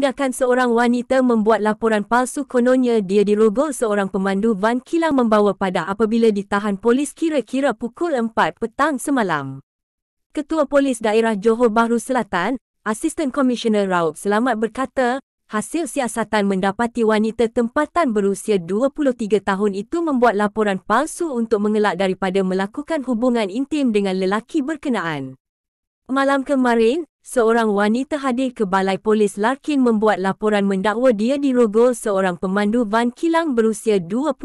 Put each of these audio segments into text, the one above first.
tindakan seorang wanita membuat laporan palsu kononnya dia dirogol seorang pemandu van kilang membawa pada apabila ditahan polis kira-kira pukul 4 petang semalam. Ketua Polis Daerah Johor Bahru Selatan, Asisten Komisioner Raub Selamat berkata, hasil siasatan mendapati wanita tempatan berusia 23 tahun itu membuat laporan palsu untuk mengelak daripada melakukan hubungan intim dengan lelaki berkenaan. Malam kemarin, seorang wanita hadir ke balai polis Larkin membuat laporan mendakwa dia dirogol seorang pemandu van kilang berusia 21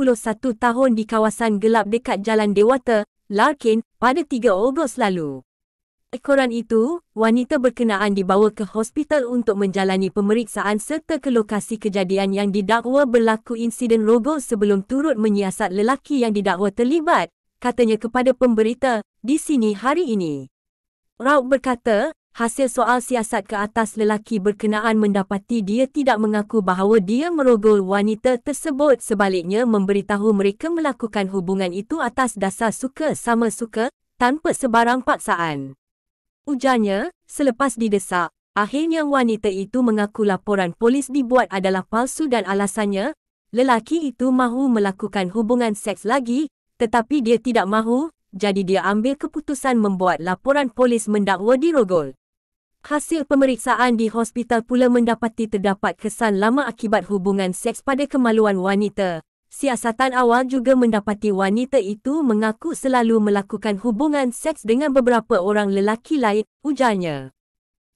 tahun di kawasan gelap dekat Jalan Dewata, Larkin, pada 3 Ogos lalu. Ekoran itu, wanita berkenaan dibawa ke hospital untuk menjalani pemeriksaan serta ke lokasi kejadian yang didakwa berlaku insiden rogol sebelum turut menyiasat lelaki yang didakwa terlibat, katanya kepada pemberita, di sini hari ini. Raub berkata, Hasil soal siasat ke atas lelaki berkenaan mendapati dia tidak mengaku bahawa dia merogol wanita tersebut sebaliknya memberitahu mereka melakukan hubungan itu atas dasar suka sama suka tanpa sebarang paksaan. Ujarnya, selepas didesak, akhirnya wanita itu mengaku laporan polis dibuat adalah palsu dan alasannya, lelaki itu mahu melakukan hubungan seks lagi tetapi dia tidak mahu jadi dia ambil keputusan membuat laporan polis mendakwa dirogol. Hasil pemeriksaan di hospital pula mendapati terdapat kesan lama akibat hubungan seks pada kemaluan wanita. Siasatan awal juga mendapati wanita itu mengaku selalu melakukan hubungan seks dengan beberapa orang lelaki lain, ujarnya.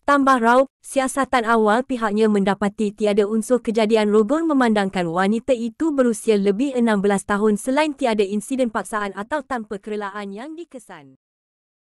Tambah raup, siasatan awal pihaknya mendapati tiada unsur kejadian rogol memandangkan wanita itu berusia lebih 16 tahun selain tiada insiden paksaan atau tanpa kerelaan yang dikesan.